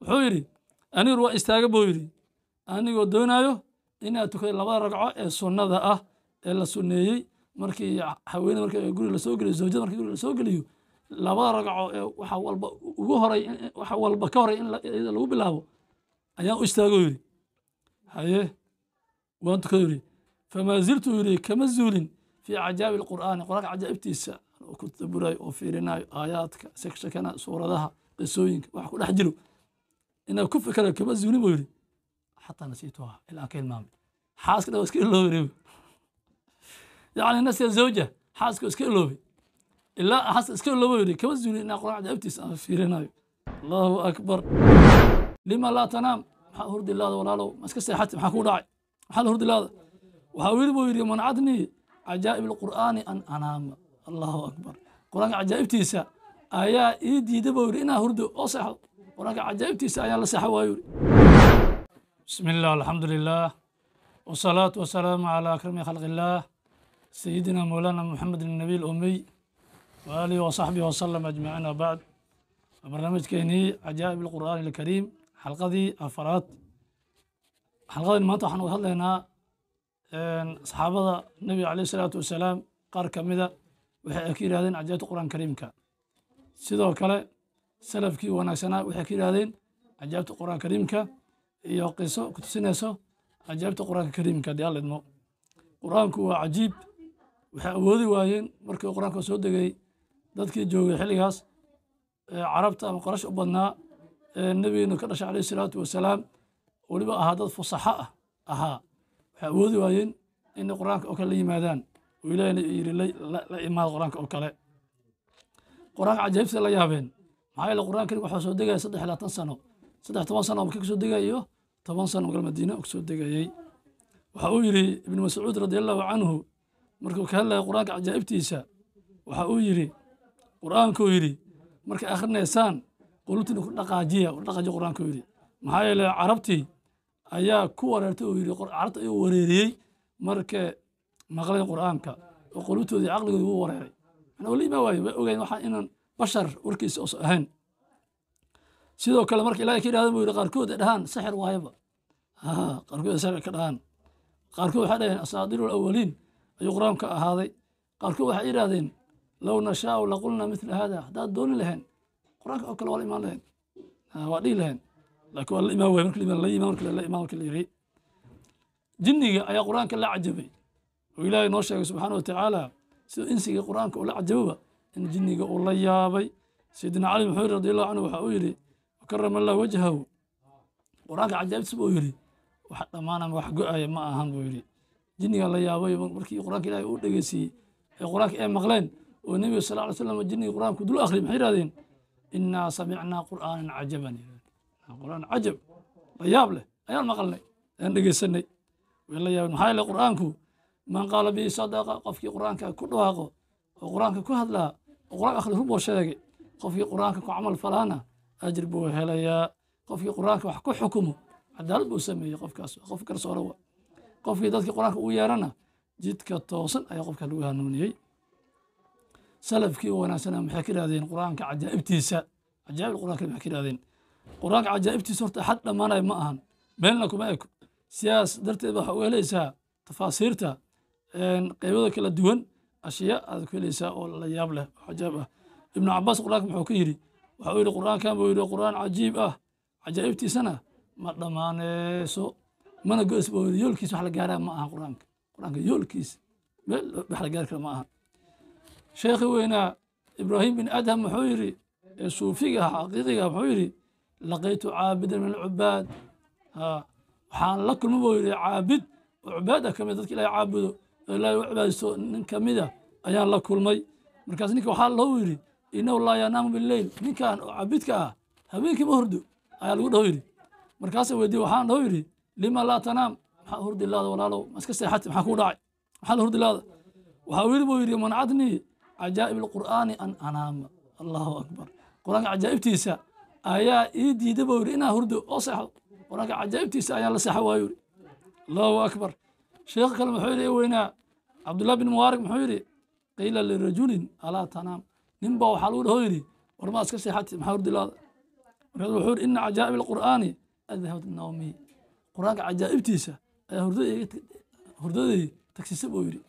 wuxuu yidhi anigu waa istaaga buu yidhi anigoo doonayo inaad tukada labada ragco ee sunnada ah ee la sunneeyey markii haweeney mark guriga lasoo geliyo zawjada markii guriga lasoo geliyo labada ragco ee waxa walba ugu horay waxa walba ka horay in iyada lagu bilaabo ayaan u istaago yidhi haye waan tukada yidhi famaa ziltu yidhi kama zuulin fii cajaabi alqur'aani aanka cajaa'ibtiisa ku daburayo oo fiirinayo aayaadka shekshekana suuradaha qisooyinka wax ku dhex jiro inaan ku fikra kama zuulin buu yidhi xataa nasiituha ilaa xaaska dhan iska iloobay yacni nasiya zawja xaaska iska iloobay ilaa xaaska iska iloobay yidhi kama zuulin inaan quraacda abtiisa aan fiirinayo allahu akbar lima laa tanaam maxaa hurdi laada walaalow ma iska seexati maxaa kuu dhacay maxaa la hurdi laada waxaa wiil buu yidhi mancadnii cajaa'ib alqur'aani an anaama allahu akbar qur-aanka cajaa'ibtiisa ayaa ii diida buu yidhi inaan hurdo oo seexdo wararka cajaa'ibtiisa ayaa la saxa waa yuri bismi illah alxamdu lilah wasalaatu wasalaamu calaa akrami khalqi illaah sayidina mowlaana moxamed nabiil omey wa aalihi wasaxbihi wasalam ajmaciin wabacd barnaamijkeenii cajaa'ib alqur'aani alkariim xalqadii afaraad xalqadan maanta waxaan uga hadlaynaa saxaabada nebiga caleyh isalaatu wasalaam qaar ka mida waxay ay ka yidhahdeen cajaa'ibta qur'aan kariimka sidoo kale salafkii wanaagsanaa waxay ka yidhahdeen cajaabta qur'aanka kariimka iyo qiso ku tusinayso cajaabta aanka kariimka dee alla idmo qur'aanku waa cajiib waxay awoodi waayeen markii aanka soo degay dadkii joogay xilligaas carabta ama qorash u badnaa nebigeenu ka dhashay calayhi salaatu wasalaam weliba ahaa dad fusaxo ah ahaa waxay awoodi waayeen inay qur-aanka oo kale la yimaadaan oo ilaahina yidhi la imaada aanka oo kale qur'aanka cajaa'ibta la yaabeen maxaa yeele qur'aankani waxaa soo degaya saddex labaatan sano saddex toban sano markii kasoo degayo toban sano magal madiina u kasoo waxa uu yidhi ibnu mascuud radia allahu canhu markuu ka hadlaya qur'aanka cajaa'ibtiisa waxa uu yidhi qur'aankuu yidhi marka akhrinaysaan qulubtina ku dhaqaajiya ku dhaqaajiya qur'aankuu yidhi maxaa yeele carabtii ayaa ku wareertay uu yidhi carabta ayuu wareeriyey marka maqlay qur'aanka oo qulubtoodii caqligoodii wuu wareeray manaa wala waayo way ogayn waxaa inaan bashar warkiisa oos ahayn sidoo kale marka ilahay ka yidhahdo mu yihi qaarkood ay dhahaan sixir waayaba qaarkood ay sixir ka dhahaan qaarkood waxay dhaheen asaadiru alawaliin ayuu qur-aanka ahaaday qaarkood waxay yidhahdeen low nashaau laqulna mila hada haddaad dooni lahayn qur-aanka oo kale waa la imaan lahayn waa dhihi lahayn laakiin waa la imaan waay marka la imaan marka la imaan marka la yiri jinniga ayaa qur-aanka la cajabay oo ilaahay noo sheegay subxaana wa tacaala siduu insiga qur-aanka oo la cajaboba in jinniga uu la yaabay sayidina cali wuxuu yiri radiallahu canhu waxa uu yidhi wakarama allah wajhahu qur-aanka cajaa'ibtiisa buu yidhi wax dhammaanama wax go-aya ma ahan buu yidhi jinniga la yaabay markii qur-aanka ilaahay uu dhegeysiyey ee qur-aanka ay maqleen oo nebiga sal ly slam jinniga qur-aanku dul akhri maxay yidhahdeen innaa samicnaa qur'aanan cajaban qur'aan cajab la yaab leh ayaan maqalnay ayaan dhegeysanay way la yaabeen maxaa yeele qur'aanku man qaala bihi sadaqa qofkii qur'aanka ku dhawaaqo oo qur-aanka ku hadlaa qur-aan akhri runboo sheegay qofkii qur-aanka ku camal falaana ajir buu helayaa qofkii qur-aanka wax ku xukumo cadaalad buu sameeyey qofkaas qof garsooro qofkii dadkii qur-aanka u yeerana jidka toosan ayaa qofka lagu hanuuniyey salafkii wanaagsana maxay ka yihahdeen qur-aanka cajaa'ibtiisa cajaa'ib qur'anka maxay ka yihahdeen qur-aanka cajaa'ibtiisa horta xad dhammaanaya ma ahan meelna kuma eko sidaas darteed waxaa u helaysaa tafaasiirta qeybada kala duwan ashyaa aad ku helaysaa oo la yaab leh cajaab ah ibnu cabaas qur qur'aanka muxuu ku yidhi waxau yidhi qur'aankan buu yidhi qur'aan cajiib ah cajaa'ibtiisana ma dhammaaneyso mana go'sboori wax la gaaraa ma aha qur'aanka qur'aanka yoolkiisa meel wax la gaari kara ma aha sheekhi weynaa ibraahim bin adham muxuu yidhi ee suufiga ah xaqiiqiga ah muxuu yidhi laqaytu caabidan min alcubaad waxaan la kulma buu yidhi caabid oo cubaad ah ka mid ah dadka ilahay caabudo lawacbayso nin ka mida ah ayaan la kulmay markaas ninka waxaa lou yidhi inahu laa yanaamu bileyl ninkan oo cabidka ah habeenkii ma hordo ayaa lagu dhaho yidhi markaasa weydiye waxaan dhaho yidhi lima laa tanaam maxaa hordi laada walaalow maska seexati maxaa kuu dhacay maxaa la hordi laada waxaa weli buu yidhi mancadnii cajaa'ib alqur'aani an anaama allahu akbar qur-aanka cajaa'ibtiisa ayaa ii diida buu yidhi inaan hurdo oo seexdo qur-aanka cajaa'ibtiisa ayaa la seexa waayo yidhi allahu akbar sheekh kale muxuu yidhi weynaa cabdullah bin mubaarak muxuu yidhi qiila lirajulin alaa tanaam nin baa waxaa lagu dhaho yidhi war iska seexati maxaa hurdilaada markaas wuxuu yidhi ina cajaa'ib alqur'aani adhabat qur-aanka cajaa'ibtiisa ayaa hurdadey tagsiisay buu yidhi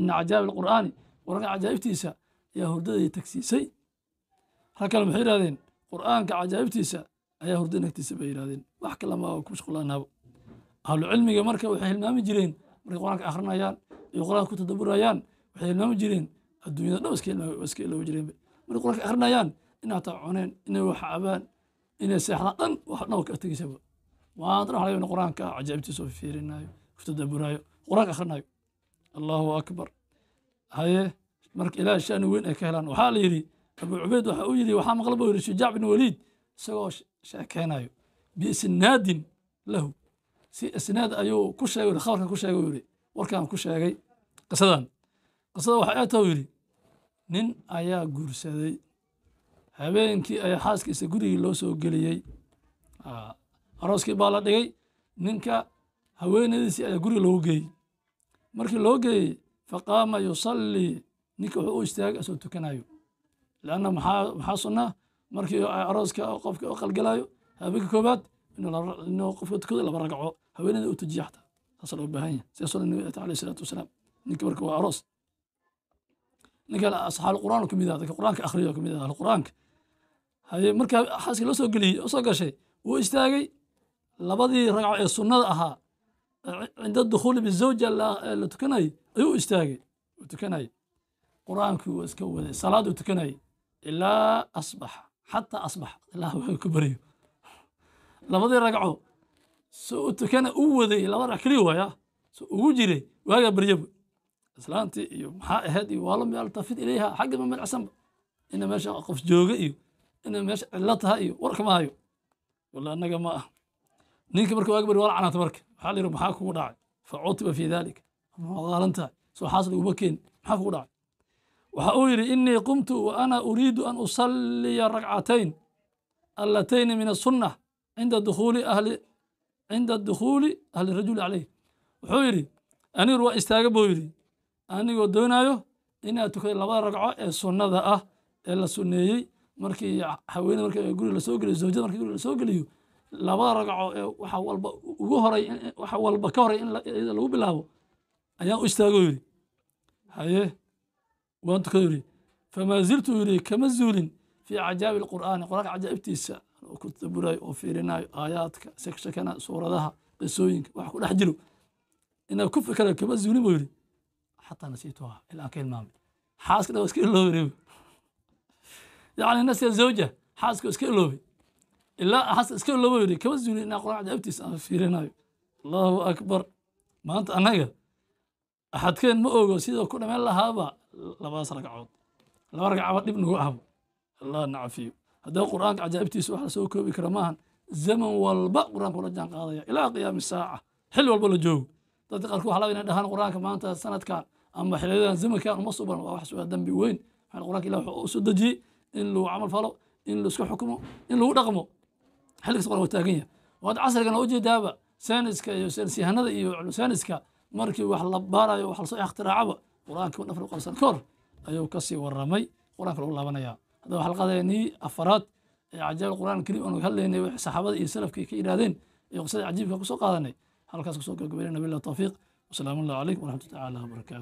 ina cajaa'ib alqur'aani qur'aanka cajaa'ibtiisa ayaa hurdadey tagsiisay rag kale maxay yidhahdeen qur'aanka cajaa'ibtiisa ayaa hurda nagtiisa bay yidhahdeen wax kale ma ku mashquulaanaaba ahlu cilmiga marka waxay hilmaami jireen markay quraanka akhrinayaan ay quraanka ku tadabburayaan waxay hilmaami jireen adduunyada dhow iska iloobi jireen markay quraanka akhrinayaan inaa taa cuneen inay wax cabaan inay seexdaan dhan wax dhow ka tegaysaba waad raxlay in quraanka cajaa'ibtiisa oo fiirinayo ku tadabburaayo quraanka akhrinayo allahu akbar haye marka ilaahay shani weyn ay ka helaan waxaa la yidhi abu cubeyd waxa uu yidhi waxaa maqla buu yidhi shujaac bin waliid isagoo sheekeynayo biisnaadin lahu si isnaad ayuu ku sheeg khabarkan ku sheegay yidhi warkaan ku sheegay qisadan qisada waxa ay tah yidhi nin ayaa guursaday habeenkii ayaa xaaskiisa gurigii loo soo geliyey ah, arooskii baa la dhigay ninka haweenadiisii ayaa guriga loogu geeyey markii loo geeyey faqaama yusallii ninka wuxuu u istaagay asoo tukanayo leanna maxaa sunnaa markii arooska qofka u qalgalayo habeenka koowaad inuu qofka tukado laba ragco haweeneyda u tujiya xataa saasa loo baahan yahay sidaasoo dhan nabiga alayhi salaatu wasalaam ninka marka waa aroos ninka asxaabu quraan ka mid ah dadka quraanka akhriyo ka mid ah quraanka haye marka xaaska loo soo geliyey oo soo gashay wuu istaagay labadii ragco ee sunnada ahaa cinda dukhuuli bizawja la tukanayay ayuu istaagay uu tukanayay quraankii wuu iska waday salaad uu tukanayay ilaa asbaxa xataa asbax ilaa wuxuu ka baryo labadii ragco so u u waday laba rag keliya waaya so ugu jiray waagaa baryabu islaantii iyo maxaa ahayd iyo waa la maaltafid ilayha xagga ma madcsanba ina meesha qof jooga iyo ina meesha cilo taha iyo warka maayo wala anaga ma ah ninka marka waaga bari waa la canaantay marka waxaa la yidhi maxaa kugu dhacay facutiba fi daalika waa soo xaas laguma keeni maxaa kugu dhacay waxa uu yidhi inii qumtu wa ana uriidu an usalliya ragcatayn allatayn min asunna cinda dukuuli ahli cinda dukhuuli ahlirajuli caleyh wuxuu yidhi aniir waa istaaga buu yidhi anigoo doonaayo inaad tukay labada ragco ee sunnada ah ee la sunneeyey markii haweeney marka guriga lasoo geliyo zawjada markii guriga lasoo geliyo labada ragco ee waxa walba ugu horay waxa walba ka horay in lagu bilaabo ayaan u istaago yidhi haye waan tukay yidhi famaa ziltu yidhi kama zuulin fii cajaabi alqur'aani qur'aanka cajaa'ibtiisa oo ku daburayo oo fiirinayo aayaadka shegsheekana suuradaha qisooyinka wax ku dhex jiro inaa ku fikra kama zuulin buu yidhi xataa nasiituha ah, ilaa aan ka ilmaamay xaaska dhan iska iloobay yacni nasiya zawja xaaska iska iloobay ilaa xaas iska iloobay yidhi kama zuulin inaa quraan cajaabtiisa aan fiirinayo allahu akbar maanta annaga axadkeen ma ogo sidoo ku dhameen lahaaba labadaas ragacood laba ragcaba dhib nagu ahbo allah nacafiyo هذا القرآن عجبت يسوع سوك بكرمان زمن والبق القرآن كنا جان قاضي إلى قيام الساعة حلو والبل جو تذكر كل حلاوين ده هن القرآن كمان سنة كان أما حلو ده زمن كان مصوبا وأحس هذا دم بوين هن القرآن كلا سد جي إن له عمل فلو إن له سك حكمه إن له رقمه حلو سبحانه وتعالى وهذا عصر كان وجه دابا سانس كا يسير سي هنذا إيو علو سانس كا مركي وحل بارا يو حل صيح اختراعه القرآن كون أفرق سنكر أيو كسي ورمي القرآن كله الله بنيا hadaba xalqadeenii afaraad ee cajaa'ib qur'aan karim aanu hadlaynay wixii saxaabada iyo salafka ka yidhahdeen ee qisadii cajiibka kusoo qaadanay halkaas kusoo gabagabaynay nabilah tawfiiq wasalaamu allahu calaykum waraxmatu tacaala wabarakatu